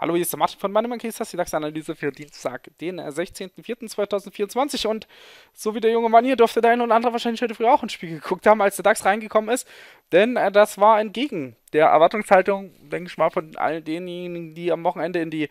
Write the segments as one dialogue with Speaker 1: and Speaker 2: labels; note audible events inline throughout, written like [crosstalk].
Speaker 1: Hallo, hier ist der Martin von Money Monkeys, das ist die DAX-Analyse für Dienstag, den 16.04.2024. Äh, Und so wie der junge Mann hier durfte der eine oder andere wahrscheinlich heute früh auch ins Spiel geguckt haben, als der DAX reingekommen ist. Denn äh, das war entgegen der Erwartungshaltung, denke ich mal, von all denjenigen, die am Wochenende in die,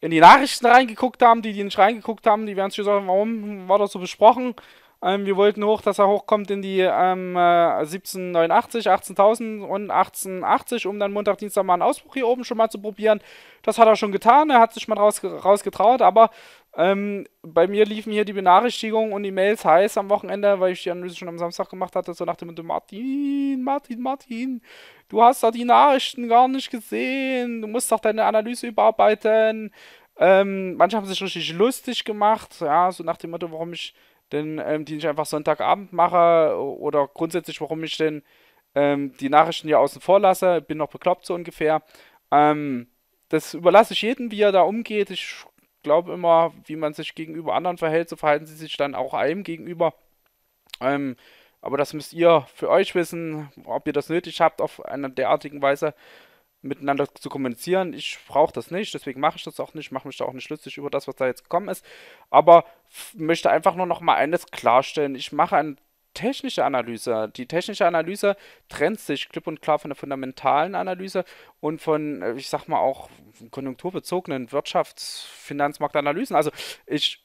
Speaker 1: in die Nachrichten reingeguckt haben, die, die nicht reingeguckt haben, die werden sich sagen, warum war das so besprochen? Ähm, wir wollten hoch, dass er hochkommt in die ähm, 1789, äh, 18.000 und 1880, um dann Montag, Dienstag mal einen Ausbruch hier oben schon mal zu probieren. Das hat er schon getan, er hat sich mal raus, rausgetraut, aber ähm, bei mir liefen hier die Benachrichtigungen und die Mails heiß am Wochenende, weil ich die Analyse schon am Samstag gemacht hatte, so nach dem Motto, Martin, Martin, Martin, du hast da die Nachrichten gar nicht gesehen, du musst doch deine Analyse überarbeiten. Ähm, manche haben sich richtig lustig gemacht, ja, so nach dem Motto, warum ich denn ähm, die ich einfach Sonntagabend mache oder grundsätzlich, warum ich denn ähm, die Nachrichten hier außen vor lasse. Bin noch bekloppt so ungefähr. Ähm, das überlasse ich jedem, wie er da umgeht. Ich glaube immer, wie man sich gegenüber anderen verhält, so verhalten sie sich dann auch einem gegenüber. Ähm, aber das müsst ihr für euch wissen, ob ihr das nötig habt, auf einer derartigen Weise miteinander zu kommunizieren. Ich brauche das nicht, deswegen mache ich das auch nicht, mache mich da auch nicht schlüssig über das, was da jetzt gekommen ist. Aber möchte einfach nur noch mal eines klarstellen. Ich mache eine technische Analyse. Die technische Analyse trennt sich klipp und klar von der fundamentalen Analyse und von, äh, ich sag mal, auch konjunkturbezogenen Wirtschafts-, Finanzmarktanalysen. Also ich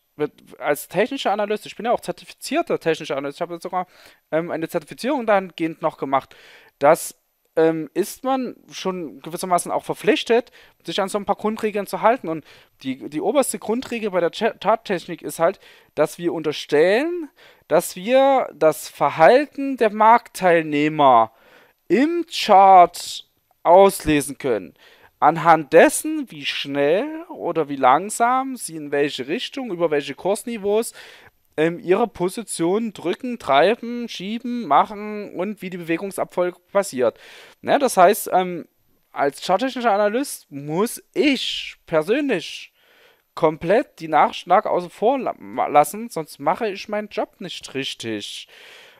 Speaker 1: als technischer Analyst, ich bin ja auch zertifizierter technischer Analyst, ich habe sogar ähm, eine Zertifizierung dahingehend noch gemacht, dass ähm, ist man schon gewissermaßen auch verpflichtet, sich an so ein paar Grundregeln zu halten. Und die, die oberste Grundregel bei der Charttechnik ist halt, dass wir unterstellen, dass wir das Verhalten der Marktteilnehmer im Chart auslesen können. Anhand dessen, wie schnell oder wie langsam sie in welche Richtung, über welche Kursniveaus ähm, ihre Position drücken, treiben, schieben, machen und wie die Bewegungsabfolge passiert. Ja, ne, das heißt, ähm, als charttechnischer Analyst muss ich persönlich komplett die Nachschlag außen vor lassen, sonst mache ich meinen Job nicht richtig.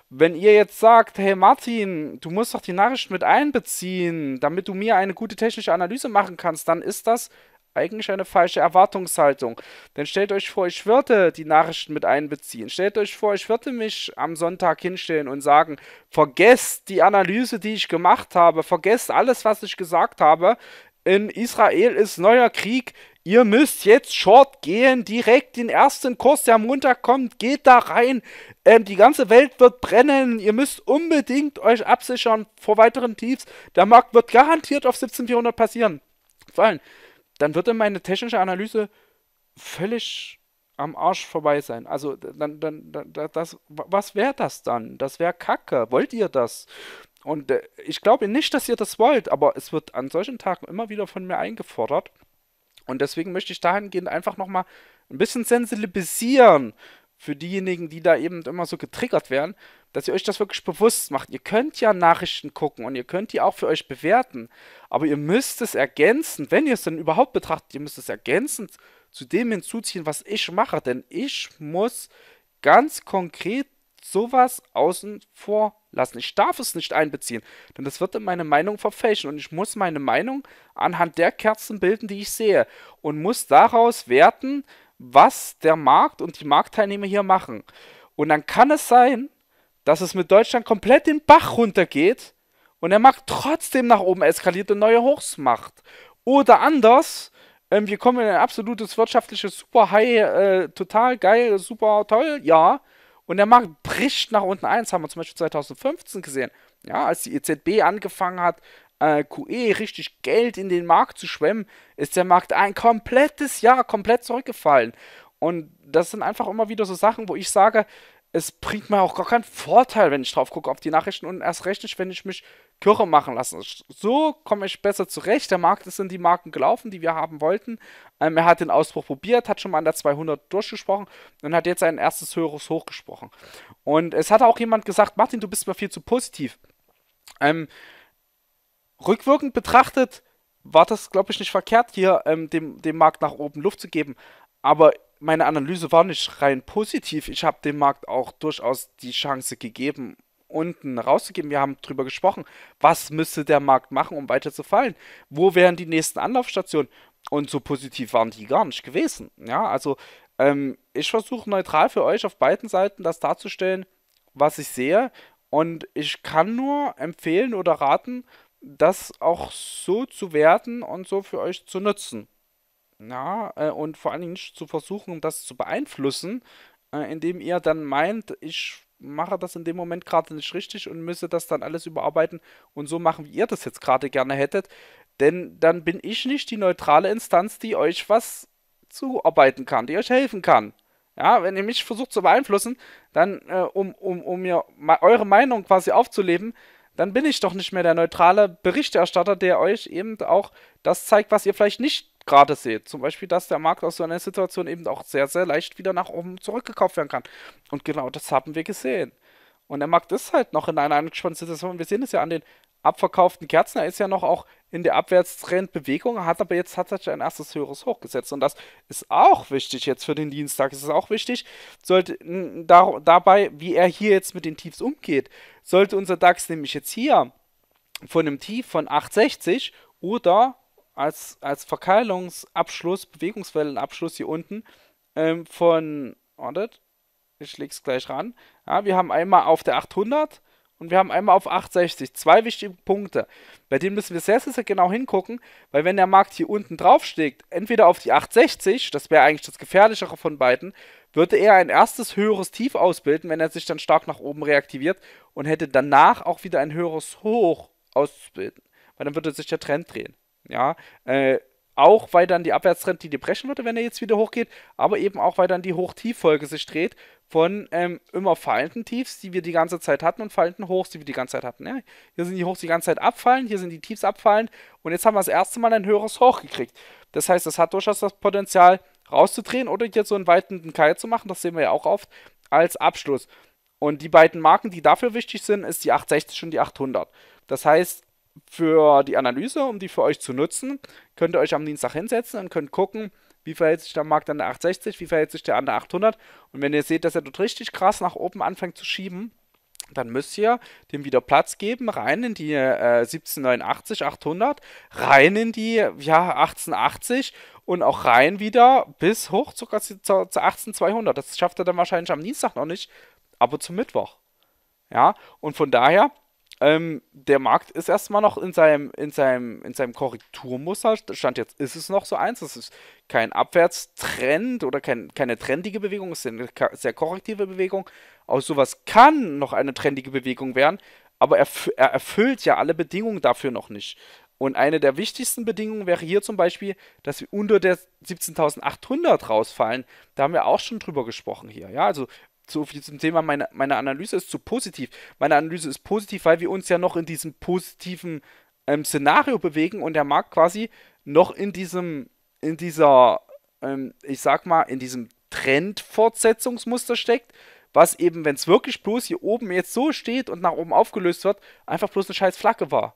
Speaker 1: Wenn ihr jetzt sagt, hey Martin, du musst doch die Nachricht mit einbeziehen, damit du mir eine gute technische Analyse machen kannst, dann ist das eigentlich eine falsche Erwartungshaltung. Denn stellt euch vor, ich würde die Nachrichten mit einbeziehen. Stellt euch vor, ich würde mich am Sonntag hinstellen und sagen, vergesst die Analyse, die ich gemacht habe, vergesst alles, was ich gesagt habe. In Israel ist neuer Krieg. Ihr müsst jetzt short gehen, direkt den ersten Kurs, der am Montag kommt, geht da rein. Ähm, die ganze Welt wird brennen. Ihr müsst unbedingt euch absichern vor weiteren Tiefs. Der Markt wird garantiert auf 17.400 passieren. Vor allem, dann würde meine technische Analyse völlig am Arsch vorbei sein. Also dann, dann, dann das, was wäre das dann? Das wäre Kacke. Wollt ihr das? Und äh, ich glaube nicht, dass ihr das wollt, aber es wird an solchen Tagen immer wieder von mir eingefordert. Und deswegen möchte ich dahingehend einfach nochmal ein bisschen sensibilisieren für diejenigen, die da eben immer so getriggert werden, dass ihr euch das wirklich bewusst macht. Ihr könnt ja Nachrichten gucken und ihr könnt die auch für euch bewerten, aber ihr müsst es ergänzen, wenn ihr es denn überhaupt betrachtet, ihr müsst es ergänzend zu dem hinzuziehen, was ich mache, denn ich muss ganz konkret sowas außen vor lassen. Ich darf es nicht einbeziehen, denn das wird in meine Meinung verfälschen und ich muss meine Meinung anhand der Kerzen bilden, die ich sehe und muss daraus werten, was der Markt und die Marktteilnehmer hier machen. Und dann kann es sein, dass es mit Deutschland komplett den Bach runtergeht und der Markt trotzdem nach oben eskaliert und neue Hochs macht. Oder anders, ähm, wir kommen in ein absolutes wirtschaftliches Super High, äh, total geil, super toll, ja. Und der Markt bricht nach unten ein. Das haben wir zum Beispiel 2015 gesehen. Ja, als die EZB angefangen hat, äh, QE richtig Geld in den Markt zu schwemmen, ist der Markt ein komplettes Jahr komplett zurückgefallen. Und das sind einfach immer wieder so Sachen, wo ich sage, es bringt mir auch gar keinen Vorteil, wenn ich drauf gucke auf die Nachrichten und erst recht nicht, wenn ich mich Kirche machen lasse. So komme ich besser zurecht. Der Markt ist in die Marken gelaufen, die wir haben wollten. Ähm, er hat den Ausbruch probiert, hat schon mal an der 200 durchgesprochen und hat jetzt ein erstes höheres Hoch gesprochen. Und es hat auch jemand gesagt, Martin, du bist mir viel zu positiv. Ähm, rückwirkend betrachtet war das, glaube ich, nicht verkehrt, hier ähm, dem, dem Markt nach oben Luft zu geben. Aber meine Analyse war nicht rein positiv. Ich habe dem Markt auch durchaus die Chance gegeben, unten rauszugeben. Wir haben darüber gesprochen, was müsste der Markt machen, um weiter zu fallen? Wo wären die nächsten Anlaufstationen? Und so positiv waren die gar nicht gewesen. Ja, also ähm, ich versuche neutral für euch auf beiden Seiten das darzustellen, was ich sehe. Und ich kann nur empfehlen oder raten, das auch so zu werten und so für euch zu nutzen. Ja, äh, und vor allen Dingen nicht zu versuchen, das zu beeinflussen, äh, indem ihr dann meint, ich mache das in dem Moment gerade nicht richtig und müsse das dann alles überarbeiten und so machen, wie ihr das jetzt gerade gerne hättet. Denn dann bin ich nicht die neutrale Instanz, die euch was zuarbeiten kann, die euch helfen kann. Ja, wenn ihr mich versucht zu beeinflussen, dann, äh, um, um, um mir eure Meinung quasi aufzuleben, dann bin ich doch nicht mehr der neutrale Berichterstatter, der euch eben auch das zeigt, was ihr vielleicht nicht gerade seht. Zum Beispiel, dass der Markt aus so einer Situation eben auch sehr, sehr leicht wieder nach oben zurückgekauft werden kann. Und genau das haben wir gesehen. Und der Markt ist halt noch in einer angespannten Situation. Wir sehen es ja an den abverkauften Kerzen. Er ist ja noch auch in der Abwärtstrendbewegung, hat aber jetzt tatsächlich ein erstes höheres Hoch gesetzt. Und das ist auch wichtig jetzt für den Dienstag. Es ist auch wichtig, sollte da, dabei, wie er hier jetzt mit den Tiefs umgeht, sollte unser DAX nämlich jetzt hier von einem Tief von 860 oder als, als Verkeilungsabschluss, Bewegungswellenabschluss hier unten ähm, von, wartet, ich es gleich ran. Ja, wir haben einmal auf der 800 und wir haben einmal auf 8,60. Zwei wichtige Punkte. Bei denen müssen wir sehr, sehr genau hingucken, weil wenn der Markt hier unten drauf entweder auf die 8,60, das wäre eigentlich das gefährlichere von beiden, würde er ein erstes höheres Tief ausbilden, wenn er sich dann stark nach oben reaktiviert und hätte danach auch wieder ein höheres Hoch auszubilden. Weil dann würde sich der Trend drehen. Ja, äh, auch weil dann die Abwärtstrend die brechen würde, wenn er jetzt wieder hochgeht, aber eben auch weil dann die hoch folge sich dreht von ähm, immer fallenden Tiefs, die wir die ganze Zeit hatten, und fallenden Hochs, die wir die ganze Zeit hatten. Ja, hier sind die Hochs die ganze Zeit abfallen, hier sind die Tiefs abfallen und jetzt haben wir das erste Mal ein höheres Hoch gekriegt. Das heißt, das hat durchaus das Potenzial rauszudrehen oder jetzt so einen weitenden Keil zu machen, das sehen wir ja auch oft, als Abschluss. Und die beiden Marken, die dafür wichtig sind, ist die 860 und die 800. Das heißt, für die Analyse, um die für euch zu nutzen, könnt ihr euch am Dienstag hinsetzen und könnt gucken, wie verhält sich der Markt an der 860, wie verhält sich der an der 800. Und wenn ihr seht, dass er dort richtig krass nach oben anfängt zu schieben, dann müsst ihr dem wieder Platz geben, rein in die äh, 1789, 800, rein in die ja, 1880 und auch rein wieder bis hoch sogar zu, zu, zu 18200. Das schafft er dann wahrscheinlich am Dienstag noch nicht, aber zum Mittwoch. Ja, und von daher ähm, der Markt ist erstmal noch in seinem, in seinem, in seinem Korrekturmuster. Stand jetzt ist es noch so eins. Es ist kein Abwärtstrend oder kein, keine trendige Bewegung, es ist eine sehr korrektive Bewegung. Aus sowas kann noch eine trendige Bewegung werden, aber er, er erfüllt ja alle Bedingungen dafür noch nicht. Und eine der wichtigsten Bedingungen wäre hier zum Beispiel, dass wir unter der 17.800 rausfallen. Da haben wir auch schon drüber gesprochen hier. Ja, also zu viel zum Thema, meine, meine Analyse ist zu positiv. Meine Analyse ist positiv, weil wir uns ja noch in diesem positiven ähm, Szenario bewegen und der Markt quasi noch in diesem, in dieser, ähm, ich sag mal, in diesem Trendfortsetzungsmuster steckt, was eben, wenn es wirklich bloß hier oben jetzt so steht und nach oben aufgelöst wird, einfach bloß eine scheiß Flagge war.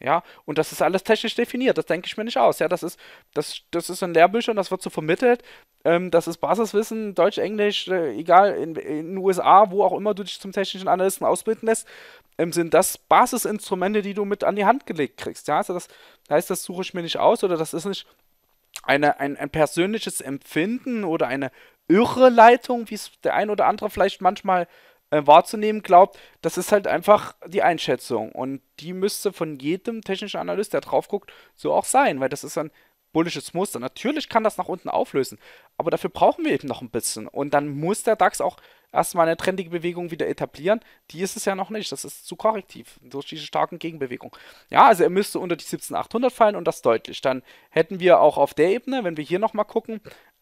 Speaker 1: Ja, und das ist alles technisch definiert, das denke ich mir nicht aus. Ja, das ist, das, das ist in Lehrbüchern, das wird so vermittelt. Ähm, das ist Basiswissen, Deutsch, Englisch, äh, egal, in den USA, wo auch immer du dich zum technischen Analysten ausbilden lässt, ähm, sind das Basisinstrumente, die du mit an die Hand gelegt kriegst. Ja, also das heißt, das suche ich mir nicht aus oder das ist nicht eine, ein, ein persönliches Empfinden oder eine Irreleitung, wie es der ein oder andere vielleicht manchmal äh, äh, wahrzunehmen glaubt, das ist halt einfach die Einschätzung. Und die müsste von jedem technischen Analyst, der drauf guckt, so auch sein, weil das ist ein bullisches Muster. Natürlich kann das nach unten auflösen, aber dafür brauchen wir eben noch ein bisschen. Und dann muss der DAX auch erstmal eine trendige Bewegung wieder etablieren. Die ist es ja noch nicht. Das ist zu korrektiv durch diese starken Gegenbewegungen. Ja, also er müsste unter die 17800 fallen und das deutlich. Dann hätten wir auch auf der Ebene, wenn wir hier nochmal gucken,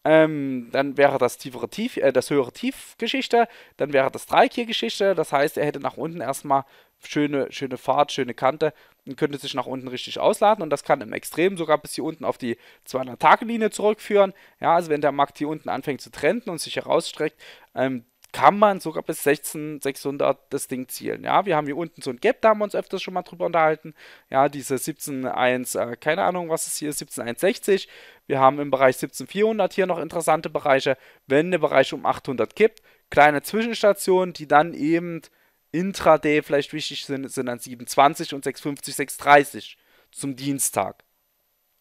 Speaker 1: ähm, dann wäre das tiefere Tief, äh, das höhere Tiefgeschichte, dann wäre das Dreieck Geschichte, das heißt, er hätte nach unten erstmal schöne, schöne Fahrt, schöne Kante und könnte sich nach unten richtig ausladen und das kann im Extrem sogar bis hier unten auf die 200-Tage-Linie zurückführen. Ja, also wenn der Markt hier unten anfängt zu trennen und sich herausstreckt, ähm, kann man sogar bis 16600 das Ding zielen. Ja, wir haben hier unten so ein Gap, da haben wir uns öfters schon mal drüber unterhalten. Ja, diese 17.1, äh, keine Ahnung, was es hier ist, 17.160. Wir haben im Bereich 17.400 hier noch interessante Bereiche. Wenn der Bereich um 800 kippt, kleine Zwischenstationen, die dann eben intraday vielleicht wichtig sind, sind dann 7.20 und 6.50, 6.30 zum Dienstag.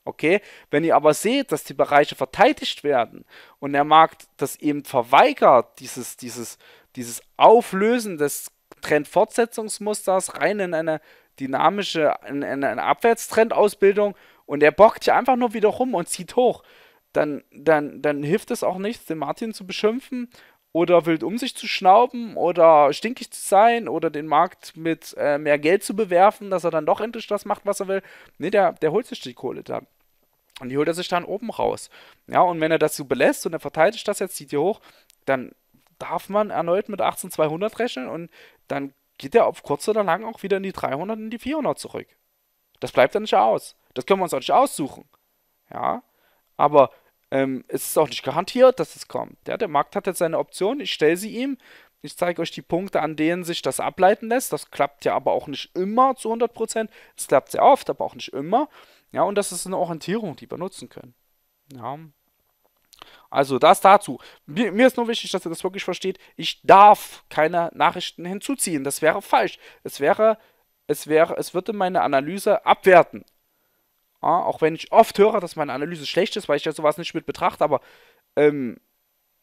Speaker 1: Okay, wenn ihr aber seht, dass die Bereiche verteidigt werden und der Markt das eben verweigert, dieses, dieses, dieses Auflösen des Trendfortsetzungsmusters rein in eine dynamische, in, in eine Abwärtstrendausbildung und der bockt hier einfach nur wieder rum und zieht hoch, dann, dann, dann hilft es auch nichts, den Martin zu beschimpfen oder wild um sich zu schnauben oder stinkig zu sein oder den Markt mit äh, mehr Geld zu bewerfen, dass er dann doch endlich das macht, was er will. Nee, der, der holt sich die Kohle dann. Und die holt er sich dann oben raus. Ja, und wenn er das so belässt und er verteidigt das jetzt, zieht hier hoch, dann darf man erneut mit 18200 rechnen und dann geht er auf kurz oder lang auch wieder in die 300 in die 400 zurück. Das bleibt dann nicht aus. Das können wir uns auch nicht aussuchen. Ja, aber ähm, es ist auch nicht garantiert, dass es kommt. Ja, der Markt hat jetzt seine Option, ich stelle sie ihm. Ich zeige euch die Punkte, an denen sich das ableiten lässt. Das klappt ja aber auch nicht immer zu 100%. Es klappt sehr oft, aber auch nicht immer. Ja, und das ist eine Orientierung, die wir nutzen können. Ja. Also das dazu. Mir, mir, ist nur wichtig, dass ihr das wirklich versteht. Ich darf keine Nachrichten hinzuziehen. Das wäre falsch. Es wäre, es wäre, es würde meine Analyse abwerten. Ja, auch wenn ich oft höre, dass meine Analyse schlecht ist, weil ich ja sowas nicht mit betrachte, aber ähm,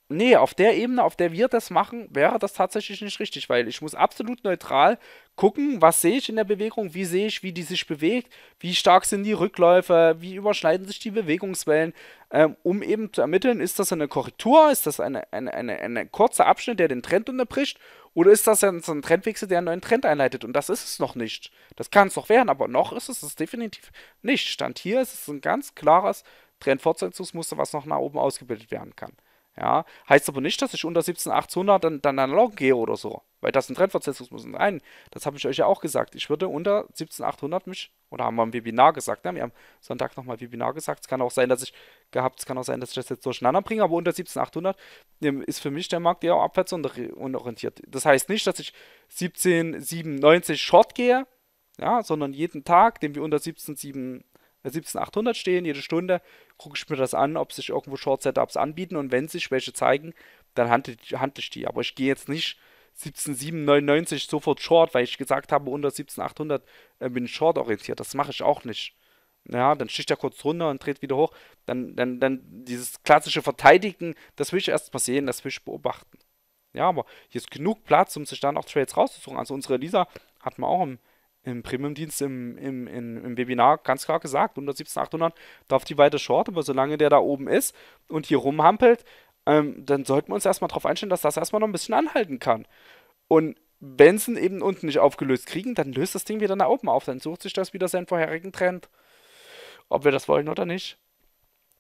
Speaker 1: nee, auf der Ebene, auf der wir das machen, wäre das tatsächlich nicht richtig, weil ich muss absolut neutral gucken, was sehe ich in der Bewegung, wie sehe ich, wie die sich bewegt, wie stark sind die Rückläufe, wie überschneiden sich die Bewegungswellen, ähm, um eben zu ermitteln, ist das eine Korrektur, ist das ein eine, eine, eine kurzer Abschnitt, der den Trend unterbricht, oder ist das ein, so ein Trendwechsel, der einen neuen Trend einleitet? Und das ist es noch nicht. Das kann es noch werden, aber noch ist es es definitiv nicht. Stand hier ist es ein ganz klares Trendfortsetzungsmuster, was noch nach oben ausgebildet werden kann. Ja, heißt aber nicht, dass ich unter 17,800 dann, dann analog gehe oder so, weil das ein Trendverzerrungsmuster ist. Nein, das habe ich euch ja auch gesagt. Ich würde unter 17,800 mich, oder haben wir im Webinar gesagt, ja, ne? wir haben Sonntag nochmal Webinar gesagt. Es kann auch sein, dass ich gehabt, es kann auch sein, dass ich das jetzt durcheinander bringe, aber unter 17,800 ähm, ist für mich der Markt eher abwärts unorientiert. Das heißt nicht, dass ich 17,97 Short gehe, ja, sondern jeden Tag, den wir unter 17,7 17800 stehen, jede Stunde, gucke ich mir das an, ob sich irgendwo Short-Setups anbieten und wenn sich welche zeigen, dann handle ich die. Aber ich gehe jetzt nicht 17799 sofort Short, weil ich gesagt habe, unter 17800 äh, bin ich Short orientiert. Das mache ich auch nicht. Ja, dann sticht er kurz runter und dreht wieder hoch. Dann, dann, dann dieses klassische Verteidigen, das will ich erst mal sehen, das will ich beobachten. Ja, aber hier ist genug Platz, um sich dann auch Trades rauszusuchen. Also unsere Lisa hat man auch im im Premium-Dienst im, im, im, im, Webinar ganz klar gesagt, 117, 800 darf die weite Short, aber solange der da oben ist und hier rumhampelt, ähm, dann sollten wir uns erstmal darauf einstellen, dass das erstmal noch ein bisschen anhalten kann. Und wenn sie ihn eben unten nicht aufgelöst kriegen, dann löst das Ding wieder nach oben auf, dann sucht sich das wieder seinen vorherigen Trend. Ob wir das wollen oder nicht.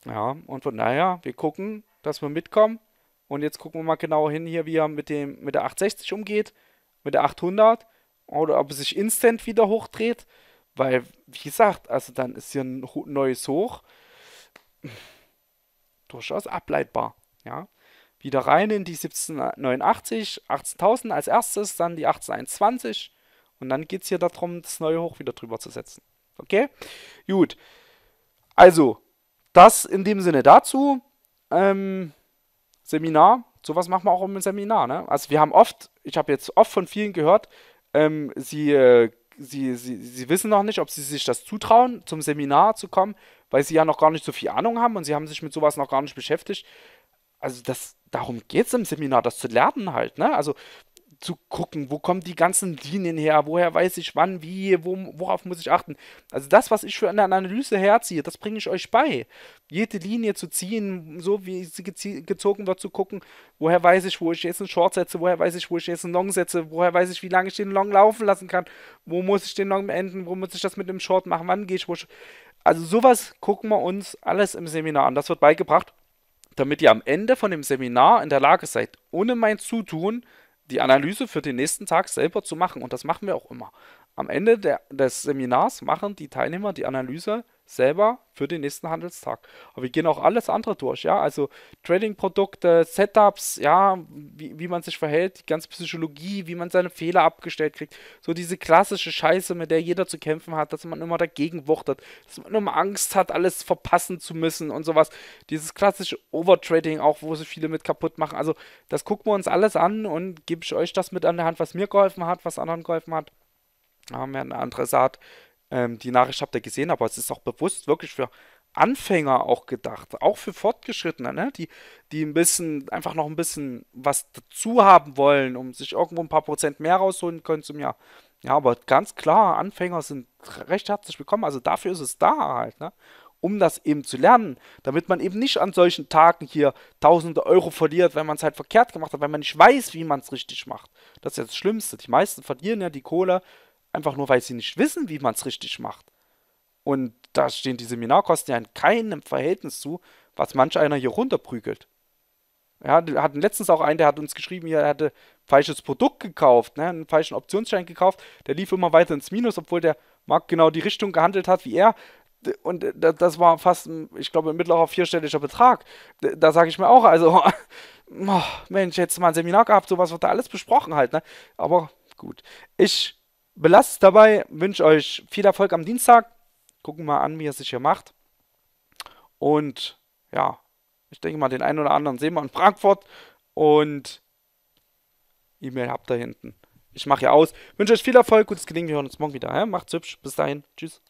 Speaker 1: Ja, und von daher, wir gucken, dass wir mitkommen. Und jetzt gucken wir mal genau hin hier, wie er mit, dem, mit der 860 umgeht, mit der 800 oder ob es sich instant wieder hochdreht, weil, wie gesagt, also dann ist hier ein neues Hoch durchaus ableitbar. Ja. Wieder rein in die 1789, 18.000 als erstes, dann die 1821 und dann geht es hier darum, das neue Hoch wieder drüber zu setzen. Okay? Gut. Also, das in dem Sinne dazu. Ähm, Seminar, sowas machen wir auch im Seminar. Ne? Also, wir haben oft, ich habe jetzt oft von vielen gehört, ähm, sie, äh, sie, sie, sie wissen noch nicht, ob sie sich das zutrauen, zum Seminar zu kommen, weil sie ja noch gar nicht so viel Ahnung haben und sie haben sich mit sowas noch gar nicht beschäftigt. Also das, darum geht es im Seminar, das zu lernen halt. Ne? Also zu gucken, wo kommen die ganzen Linien her, woher weiß ich wann, wie, wo, worauf muss ich achten. Also das, was ich für eine Analyse herziehe, das bringe ich euch bei. Jede Linie zu ziehen, so wie sie gezogen wird, zu gucken, woher weiß ich, wo ich jetzt einen Short setze, woher weiß ich, wo ich jetzt einen Long setze, woher weiß ich, wie lange ich den Long laufen lassen kann, wo muss ich den Long beenden, wo muss ich das mit dem Short machen, wann gehe ich, wo ich... Also sowas gucken wir uns alles im Seminar an. Das wird beigebracht, damit ihr am Ende von dem Seminar in der Lage seid, ohne mein Zutun, die Analyse für den nächsten Tag selber zu machen. Und das machen wir auch immer. Am Ende der, des Seminars machen die Teilnehmer die Analyse selber für den nächsten Handelstag. Aber wir gehen auch alles andere durch, ja, also Trading-Produkte, Setups, ja, wie, wie man sich verhält, die ganze Psychologie, wie man seine Fehler abgestellt kriegt, so diese klassische Scheiße, mit der jeder zu kämpfen hat, dass man immer dagegen wuchtet, dass man immer Angst hat, alles verpassen zu müssen und sowas, dieses klassische Overtrading auch, wo sich viele mit kaputt machen, also das gucken wir uns alles an und gebe ich euch das mit an der Hand, was mir geholfen hat, was anderen geholfen hat, ah, haben wir eine andere Saat ähm, die Nachricht habt ihr gesehen, aber es ist auch bewusst wirklich für Anfänger auch gedacht, auch für Fortgeschrittene, ne? die, die ein bisschen, einfach noch ein bisschen was dazu haben wollen, um sich irgendwo ein paar Prozent mehr rausholen können zum Jahr. Ja, aber ganz klar, Anfänger sind recht herzlich willkommen, also dafür ist es da halt, ne? um das eben zu lernen, damit man eben nicht an solchen Tagen hier tausende Euro verliert, wenn man es halt verkehrt gemacht hat, weil man nicht weiß, wie man es richtig macht. Das ist ja das Schlimmste. Die meisten verlieren ja die Kohle, Einfach nur, weil sie nicht wissen, wie man es richtig macht. Und da stehen die Seminarkosten ja in keinem Verhältnis zu, was manch einer hier runterprügelt. Ja, wir hatten letztens auch einen, der hat uns geschrieben, er hatte falsches Produkt gekauft, ne, einen falschen Optionsschein gekauft, der lief immer weiter ins Minus, obwohl der Markt genau die Richtung gehandelt hat wie er. Und das war fast, ich glaube, ein mittlerer vierstelliger Betrag. Da sage ich mir auch, also, [laughs] oh, Mensch, jetzt mal ein Seminar gehabt, sowas wird da alles besprochen halt, ne? Aber gut. Ich Belasst es dabei, wünsche euch viel Erfolg am Dienstag. Gucken wir mal an, wie es sich hier macht. Und ja, ich denke mal, den einen oder anderen sehen wir in Frankfurt. Und E-Mail habt ihr hinten. Ich mache hier aus. Wünsche euch viel Erfolg, gutes Gelingen. Wir hören uns morgen wieder. Ja? Macht's hübsch. Bis dahin. Tschüss.